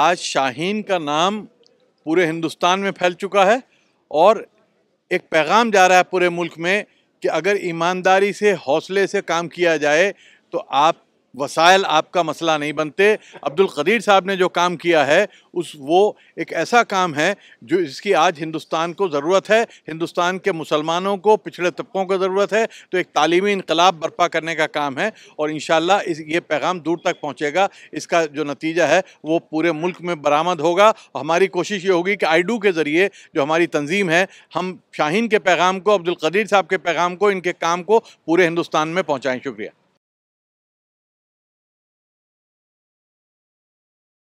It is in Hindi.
आज शाहीन का नाम पूरे हिंदुस्तान में फैल चुका है और एक पैगाम जा रहा है पूरे मुल्क में कि अगर ईमानदारी से हौसले से काम किया जाए तो आप वसायल आपका मसला नहीं बनते अब्दुल कदीर साहब ने जो काम किया है उस वो एक ऐसा काम है जो इसकी आज हिंदुस्तान को ज़रूरत है हिंदुस्तान के मुसलमानों को पिछड़े तबकों को ज़रूरत है तो एक तालीमी इनकलाब बर्पा करने का काम है और इन इस ये पैगाम दूर तक पहुँचेगा इसका जो नतीजा है वो पूरे मुल्क में बरामद होगा हमारी कोशिश ये होगी कि आईडू के ज़रिए जो हमारी तंजीम है हम शाहीन के पैगाम को अब्दुल कदीर साहब के पैगाम को इनके काम को पूरे हिंदुस्तान में पहुँचाएँ शुक्रिया